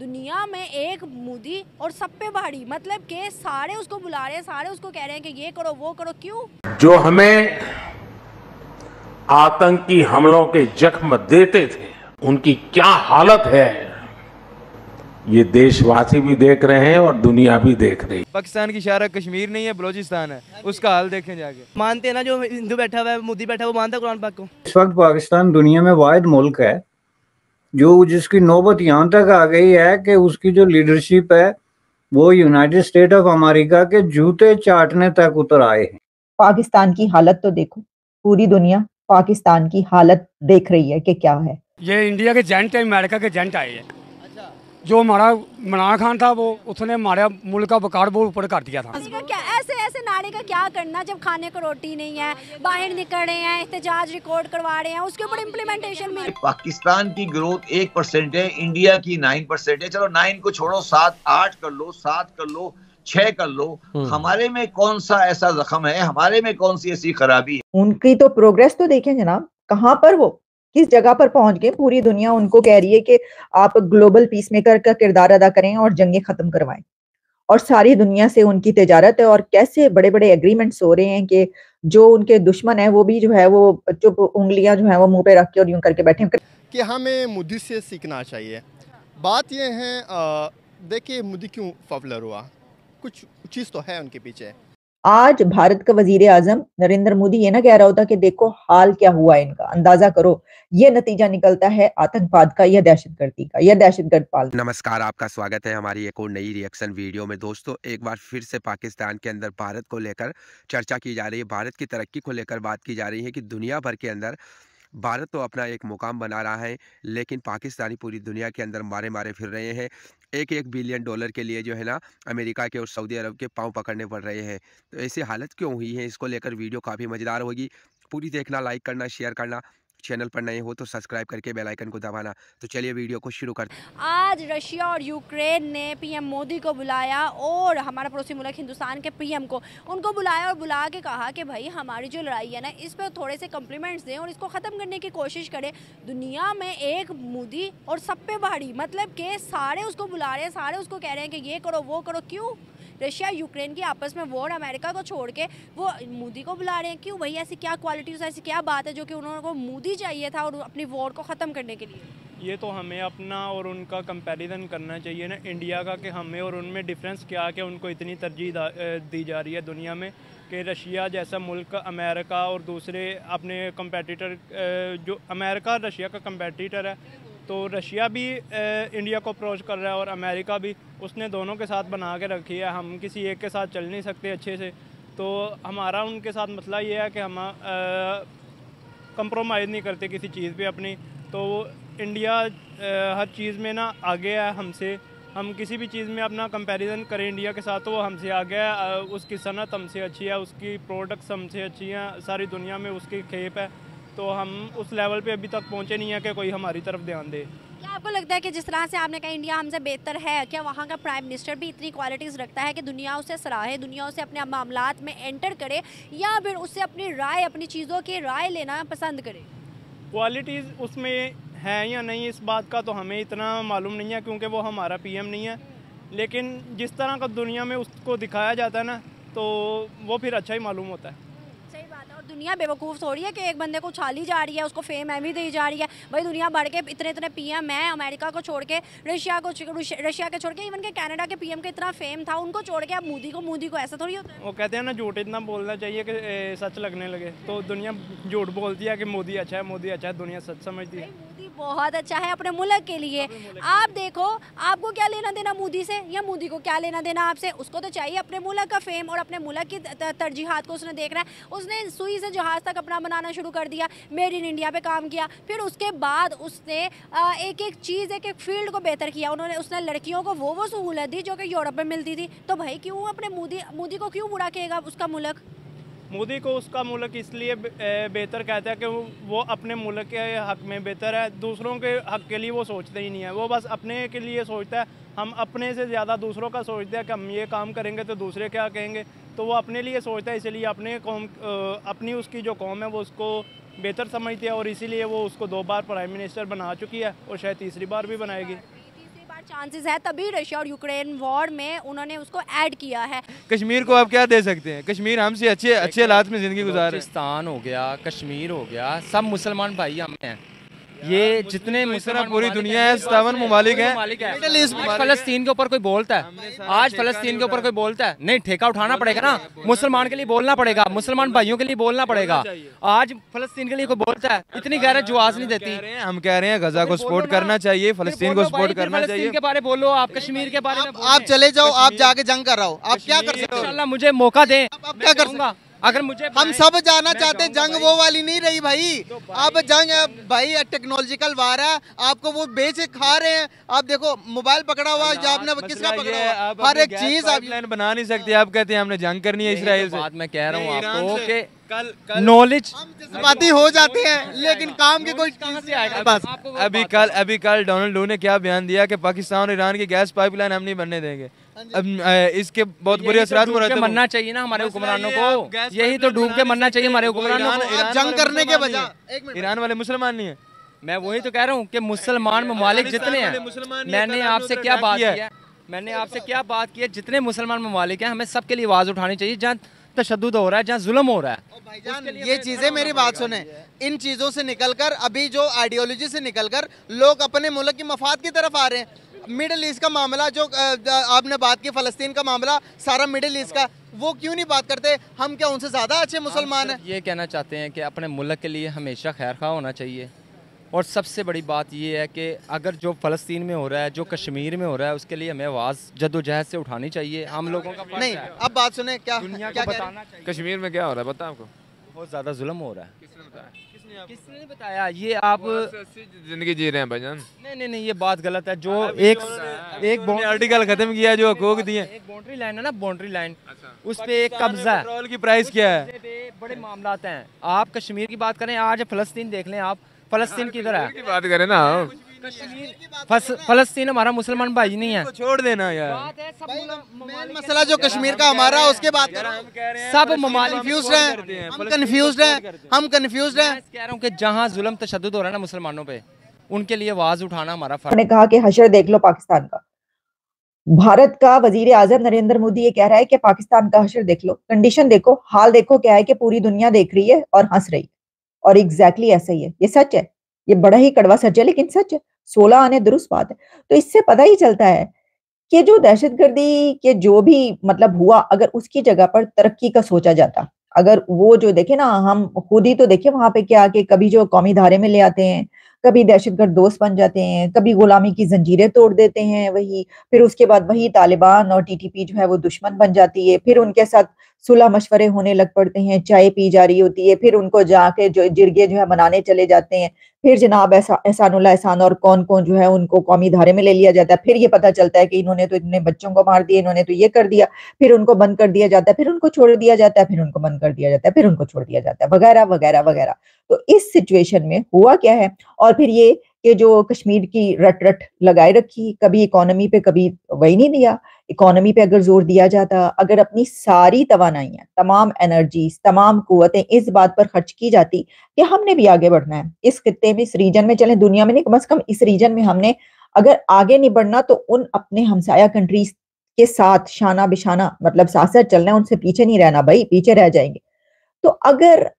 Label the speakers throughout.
Speaker 1: दुनिया में एक मोदी और सब पे भारी मतलब के सारे उसको बुला रहे हैं सारे उसको कह रहे हैं कि ये करो
Speaker 2: वो करो क्यों जो हमें आतंकी हमलों के जख्म देते थे उनकी क्या हालत है ये देशवासी भी देख रहे हैं और दुनिया भी देख रही है पाकिस्तान की शारा कश्मीर नहीं है बलोचिस्तान है उसका हाल देखें जाके मानते हैं ना जो हिंदू बैठा हुआ है मोदी बैठा हुआ मानता कुरान पाक को
Speaker 3: इस वक्त पाकिस्तान दुनिया में वाहिद मुल्क है जो जिसकी नौबत यहाँ तक आ गई है कि उसकी जो लीडरशिप है वो यूनाइटेड स्टेट ऑफ अमेरिका के जूते चाटने
Speaker 4: तक उतर आए हैं पाकिस्तान की हालत तो देखो पूरी दुनिया पाकिस्तान की हालत देख रही है कि क्या है
Speaker 5: ये इंडिया के जेंट है अमेरिका के जेंट आए हैं जो हमारा इमरान खान था वो उसने हमारा मुल्क का बकार बहुत ऊपर कर दिया
Speaker 1: था से नारे का क्या करना जब खाने को रोटी नहीं है बाहर निकल रहे हैं एहतजाज रिकॉर्ड करवा रहे हैं उसके ऊपर इम्प्लीमेंटेशन में
Speaker 6: पाकिस्तान की ग्रोथ एक परसेंट है इंडिया की नाइन परसेंट है चलो नाइन को छोड़ो सात आठ कर लो सात कर लो छह कर लो हम्म। हमारे में कौन सा ऐसा जख्म है हमारे में कौन सी ऐसी खराबी है
Speaker 4: उनकी तो प्रोग्रेस तो देखे जनाब कहाँ पर वो किस जगह पर पहुंच गए पूरी दुनिया उनको कह रही है कि आप ग्लोबल पीस मेकर का किरदार अदा करें और जंगे खत्म करवाएं और सारी दुनिया से उनकी तजारत है और कैसे बड़े बड़े एग्रीमेंट्स हो रहे हैं कि जो उनके दुश्मन है वो भी जो है वो चुप उंगलियां जो है वो मुंह पे रख के और यूं करके बैठे
Speaker 5: कि हमें मोदी से सीखना चाहिए बात यह है देखिए मोदी क्यों पॉपुलर हुआ कुछ चीज़ तो है उनके पीछे
Speaker 4: आज भारत का वजीर आजम नरेंद्र मोदी ये ना कह रहा होता कि देखो हाल क्या हुआ इनका अंदाजा करो ये नतीजा निकलता है आतंकवाद का या दहशत गर्दी का या दहशत गर्द पाल नमस्कार
Speaker 6: आपका स्वागत है हमारी एक और नई रिएक्शन वीडियो में दोस्तों एक बार फिर से पाकिस्तान के अंदर भारत को लेकर चर्चा की जा रही है भारत की तरक्की को लेकर बात की जा रही है की दुनिया भर के अंदर भारत तो अपना एक मुकाम बना रहा है लेकिन पाकिस्तानी पूरी दुनिया के अंदर मारे मारे फिर रहे हैं एक एक बिलियन डॉलर के लिए जो है ना अमेरिका के और सऊदी अरब के पाँव पकड़ने पड़ रहे हैं तो ऐसी हालत क्यों हुई है इसको लेकर वीडियो काफ़ी मज़ेदार होगी पूरी देखना लाइक करना शेयर करना चैनल पर नए हो तो सब्सक्राइब करके बेल आइकन को दबाना तो चलिए वीडियो को शुरू करते
Speaker 1: आज रशिया और यूक्रेन ने पीएम मोदी को बुलाया और हमारा पड़ोसी मुल्क हिंदुस्तान के पीएम को उनको बुलाया और बुला के कहा कि भाई हमारी जो लड़ाई है ना इस पर थोड़े से कम्प्लीमेंट्स दें और इसको ख़त्म करने की कोशिश करें दुनिया में एक मोदी और सब पे भारी मतलब के सारे उसको बुला रहे हैं सारे उसको कह रहे हैं कि ये करो वो करो क्यों रशिया यूक्रेन की आपस में वॉर अमेरिका को छोड़ के वो मोदी को बुला रहे हैं क्यों भाई ऐसी क्या क्वालिटीज ऐसी क्या बात है जो कि उन्होंने को मोदी चाहिए था और अपनी वॉर को ख़त्म करने के
Speaker 3: लिए ये तो हमें अपना और उनका कंपैरिजन करना चाहिए ना इंडिया का कि हमें और उनमें डिफरेंस क्या कि उनको इतनी तरजीह दी जा रही है दुनिया में कि रशिया जैसा मुल्क अमेरिका और दूसरे अपने कंपेटिटर जो अमेरिका रशिया का कंपेटिटर है तो रशिया भी इंडिया को अप्रोच कर रहा है और अमेरिका भी उसने दोनों के साथ बना के रखी है हम किसी एक के साथ चल नहीं सकते अच्छे से तो हमारा उनके साथ मसला मतलब ये है कि हम कंप्रोमाइज़ नहीं करते किसी चीज़ पे अपनी तो इंडिया ए, हर चीज़ में ना आगे है हमसे हम किसी भी चीज़ में अपना कंपैरिजन करें इंडिया के साथ तो वो हमसे आगे है उसकी सनत हमसे अच्छी है उसकी प्रोडक्ट्स हमसे अच्छी हैं सारी दुनिया में उसकी खेप है तो हम उस लेवल पे अभी तक पहुंचे नहीं है कि कोई हमारी तरफ ध्यान दे
Speaker 1: क्या आपको लगता है कि जिस तरह से आपने कहा इंडिया हमसे बेहतर है क्या वहाँ का प्राइम मिनिस्टर भी इतनी क्वालिटीज़ रखता है कि दुनिया उसे सराहे दुनिया उसे अपने मामला में एंटर करे या फिर उससे अपनी राय अपनी चीज़ों की राय लेना पसंद करे
Speaker 3: क्वालिटीज़ उसमें है या नहीं इस बात का तो हमें इतना मालूम नहीं है क्योंकि वो हमारा पी नहीं है लेकिन जिस तरह का दुनिया में उसको दिखाया जाता है ना तो वो फिर अच्छा ही मालूम होता है
Speaker 1: दुनिया बेवकूफ़ थोड़ी है कि एक बंदे को उछाली जा रही है उसको फेम एम ही दी जा रही है भाई दुनिया बढ़ के इतने इतने पीएम हैं अमेरिका को छोड़ के रशिया को रशिया के छोड़ के इवन के कनाडा के पीएम का इतना फेम था उनको छोड़ के अब मोदी को मोदी को ऐसा थोड़ी होता
Speaker 3: है वो कहते हैं ना झूठ इतना बोलना चाहिए कि सच लगने लगे तो दुनिया झूठ बोलती है कि मोदी अच्छा है मोदी अच्छा है दुनिया सच समझती है
Speaker 1: बहुत अच्छा है अपने मुल्क के लिए आप देखो आपको क्या लेना देना मोदी से या मोदी को क्या लेना देना आपसे उसको तो चाहिए अपने मुल्क का फेम और अपने मुल्क की तरजीहत को उसने देखना है उसने सुई से जहाज़ तक अपना बनाना शुरू कर दिया मेड इन इंडिया पर काम किया फिर उसके बाद उसने एक एक चीज़ एक एक फील्ड को बेहतर किया उन्होंने उसने लड़कियों को वो वो सहूलत दी जो कि यूरोप में मिलती थी तो भाई क्यों अपने मोदी मोदी को क्यों बुरा कहेगा
Speaker 3: उसका मुल्क मोदी को उसका मुल्क इसलिए बेहतर कहता है कि वो अपने मुल्क के हक में बेहतर है दूसरों के हक के लिए वो सोचते ही नहीं है वो बस अपने के लिए सोचता है हम अपने से ज़्यादा दूसरों का सोचते हैं कि हम ये काम करेंगे तो दूसरे क्या कहेंगे तो वो अपने लिए सोचता है इसीलिए अपने कौम अपनी उसकी जो कौम है वो उसको बेहतर समझती है और इसीलिए वो उसको दो बार प्राइम मिनिस्टर बना चुकी है और शायद तीसरी बार भी बनाएगी
Speaker 1: चांसेस है तभी रशिया और यूक्रेन वॉर में उन्होंने उसको ऐड किया है
Speaker 2: कश्मीर को आप क्या दे सकते हैं कश्मीर हमसे अच्छे अच्छे हालात में जिंदगी गुजार हो गया कश्मीर हो गया सब मुसलमान भाई
Speaker 5: हमें हैं ये जितने मुसलमान पूरी दुनिया है सतावन ममालिक है फलस्तीन के ऊपर कोई बोलता है आज फलस्तीन के ऊपर कोई बोलता है नहीं ठेका उठाना पड़ेगा ना मुसलमान के लिए बोलना पड़ेगा मुसलमान भाइयों के लिए बोलना पड़ेगा आज फलस्तीन के लिए कोई बोलता है इतनी गहरत जुआस नहीं देती हम
Speaker 2: तो कह रहे हैं गजा को सपोर्ट करना चाहिए फलस्तीन को सपोर्ट करना चाहिए
Speaker 5: के बारे बोलो आप कश्मीर के बारे में आप चले जाओ आप जाके जंग कर रहा हो आप क्या कर सकते हो मुझे मौका दें आप क्या करूंगा अगर मुझे हम सब जाना चाहते जंग वो वाली नहीं रही भाई तो अब जंग भाई टेक्नोलॉजिकल वार है आपको वो बेच खा रहे हैं आप देखो मोबाइल पकड़ा हुआ है आपने किसका पकड़ा हुआ हर एक चीज
Speaker 2: आप बना नहीं सकते आप कहते हैं हमने जंग करनी है इसराइल तो से मैं कह रहा हूँ
Speaker 5: आपको कल नॉलेज
Speaker 2: जज्बाती हो जाते हैं
Speaker 5: लेकिन काम के कोई चीज आएगा बस
Speaker 2: अभी कल अभी कल डोनाल्ड डो ने क्या बयान दिया कि पाकिस्तान और ईरान की गैस पाइपलाइन हम नहीं बनने देंगे इसके बहुत तो बुरे तो असरा मरना
Speaker 5: चाहिए ना हमारे तो हुक्मरानों को यही तो डूब के मरना चाहिए हमारे हुक्मरानों को जंग करने के बजाय ईरान वाले मुसलमान नहीं है मैं वही तो कह रहा हूँ कि मुसलमान ममालिक जितने हैं मैंने आपसे क्या बात किया मैंने आपसे क्या बात की है जितने मुसलमान ममालिक हैं हमें सबके लिए आवाज़ उठानी चाहिए जहाँ तशद हो रहा है जहाँ जुल्म हो रहा है ये चीज़ें मेरी बात सुने इन चीज़ों से निकलकर अभी जो आइडियोलॉजी से निकलकर लोग अपने मुल्क की मफाद की तरफ आ रहे हैं मिडिल ईस्ट का मामला जो आपने बात की फ़लस्तीन का मामला सारा मिडिल ईस्ट का वो क्यों नहीं बात करते हम क्या उनसे ज़्यादा अच्छे मुसलमान हैं ये कहना चाहते हैं कि अपने मुल्क के लिए हमेशा खैर खा होना चाहिए और सबसे बड़ी बात ये है कि अगर जो फ़लस्तीन में हो रहा है जो कश्मीर में हो रहा है उसके लिए हमें आवाज़ जदोजहद से उठानी चाहिए हम लोगों का नहीं अब बात सुने क्या क्या कश्मीर में क्या हो रहा है बता आपको बहुत ज़्यादा जुल्म हो रहा है किसने बताया ये आप
Speaker 2: जिंदगी जी रहे हैं भजन
Speaker 5: नहीं नहीं नहीं ये बात गलत है जो
Speaker 2: एक एक आर्टिकल खत्म किया जो हकूक दिए एक
Speaker 5: बाउंड्री लाइन है ना बाउंड्री अच्छा। लाइन उस पे एक कब्जा है की प्राइस
Speaker 2: क्या है
Speaker 5: बड़े मामला हैं आप कश्मीर की बात करें आज फलस्तीन देख लें आप फलस्तीन किधर है बात करें ना फलस्तीन हमारा मुसलमान भाई नहीं है छोड़ देना यार
Speaker 2: मसला जो कश्मीर का हमारा उसके बाद
Speaker 5: सब ममालिक्यूज है कन्फ्यूज है हम कन्फ्यूज है कह जहाँ जुलम तशद हो रहा है ना मुसलमानों पर उनके लिए आवाज उठाना हमारा फर्ज ने कहा कि
Speaker 4: हशर देख लो पाकिस्तान का भारत का वजीर आजम नरेंद्र मोदी ये कह रहा है कि पाकिस्तान का हशर देख लो कंडीशन देखो हाल देखो क्या है कि पूरी दुनिया देख रही है और हंस रही है और एग्जैक्टली exactly ऐसा ही है ये सच है ये बड़ा ही कड़वा सच है लेकिन सच है सोलह आने दुरुस्त बात है तो इससे पता ही चलता है कि जो दहशत गर्दी के जो भी मतलब हुआ अगर उसकी जगह पर तरक्की का सोचा जाता अगर वो जो देखे ना हम खुद ही तो देखे वहां पे क्या कि कभी जो कौमी धारे में ले आते हैं कभी दहशत गर्द दोस्त बन जाते हैं कभी गुलामी की जंजीरें तोड़ देते हैं वही फिर उसके बाद वही तालिबान और टीटीपी जो है वो दुश्मन बन जाती है फिर उनके साथ सुलह मशवरे होने लग पड़ते हैं चाय पी जा रही होती है फिर उनको जाके जो जिरगे जो है मनाने चले जाते हैं फिर जनाब ऐसा एहसानुल्ला एहसान और कौन कौन जो है उनको कौमी धारे में ले लिया जाता है फिर ये पता चलता है कि इन्होंने तो इतने बच्चों को मार दिया इन्होंने तो ये कर दिया फिर उनको बंद कर दिया जाता है फिर उनको छोड़ दिया जाता है फिर उनको बंद कर दिया जाता है फिर उनको छोड़ दिया जाता है वगैरह वगैरह वगैरह तो इस सिचुएशन में हुआ क्या है और फिर ये कि जो कश्मीर की रट रट लगाए रखी कभी इकोनॉमी पे कभी वही नहीं दिया इकोनॉमी पे अगर जोर दिया जाता अगर अपनी सारी तोानाइयाँ तमाम एनर्जी तमाम कुतें इस बात पर खर्च की जाती कि हमने भी आगे बढ़ना है इस खत्े में इस रीजन में चले दुनिया में नहीं कम अज कम इस रीजन में हमने अगर आगे नहीं बढ़ना तो उन अपने हमसाया कंट्रीज के साथ शाना बिशाना मतलब सासर चलना है उनसे पीछे नहीं रहना भाई पीछे रह जाएंगे तो अगर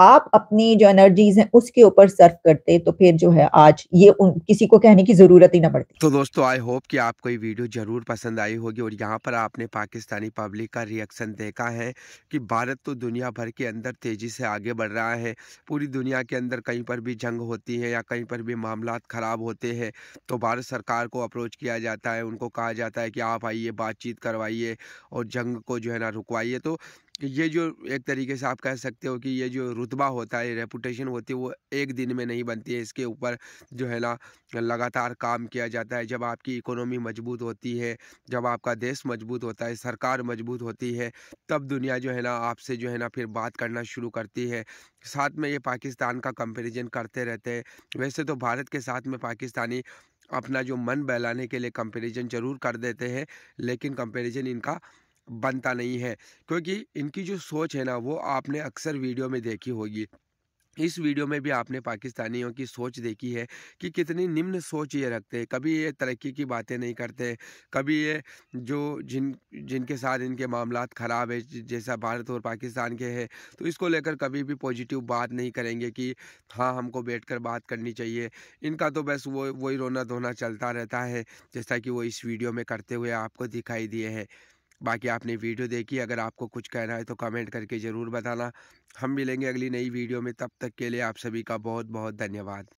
Speaker 4: आप अपनी जो एनर्जीज हैं उसके ऊपर सर्व करते तो फिर जो है आज ये उन, किसी को कहने की जरूरत ही ना पड़ती
Speaker 6: तो दोस्तों आई होप कि आपको ये वीडियो जरूर पसंद आई होगी और यहाँ पर आपने पाकिस्तानी पब्लिक का रिएक्शन देखा है कि भारत तो दुनिया भर के अंदर तेजी से आगे बढ़ रहा है पूरी दुनिया के अंदर कहीं पर भी जंग होती है या कहीं पर भी मामला खराब होते हैं तो भारत सरकार को अप्रोच किया जाता है उनको कहा जाता है कि आप आइए बातचीत करवाइए और जंग को जो है ना रुकवाइए तो ये जो एक तरीके से आप कह सकते हो कि ये जो रुतबा होता है रेपुटेशन होती है वो एक दिन में नहीं बनती है इसके ऊपर जो है ना लगातार काम किया जाता है जब आपकी इकोनॉमी मजबूत होती है जब आपका देश मजबूत होता है सरकार मजबूत होती है तब दुनिया जो है ना आपसे जो है ना फिर बात करना शुरू करती है साथ में ये पाकिस्तान का कंपेरिजन करते रहते हैं वैसे तो भारत के साथ में पाकिस्तानी अपना जो मन बहलाने के लिए कंपेरिजन ज़रूर कर देते हैं लेकिन कंपेरिजन इनका बनता नहीं है क्योंकि इनकी जो सोच है ना वो आपने अक्सर वीडियो में देखी होगी इस वीडियो में भी आपने पाकिस्तानियों की सोच देखी है कि कितनी निम्न सोच ये रखते हैं कभी ये तरक्की की बातें नहीं करते कभी ये जो जिन जिनके साथ इनके मामला ख़राब है जैसा भारत और पाकिस्तान के हैं तो इसको लेकर कभी भी पॉजिटिव बात नहीं करेंगे कि हाँ हमको बैठकर बात करनी चाहिए इनका तो बस वो वही रोना धोना चलता रहता है जैसा कि वो इस वीडियो में करते हुए आपको दिखाई दिए हैं बाकी आपने वीडियो देखी अगर आपको कुछ कहना है तो कमेंट करके ज़रूर बताना हम मिलेंगे अगली नई वीडियो में तब तक के लिए आप सभी का बहुत बहुत धन्यवाद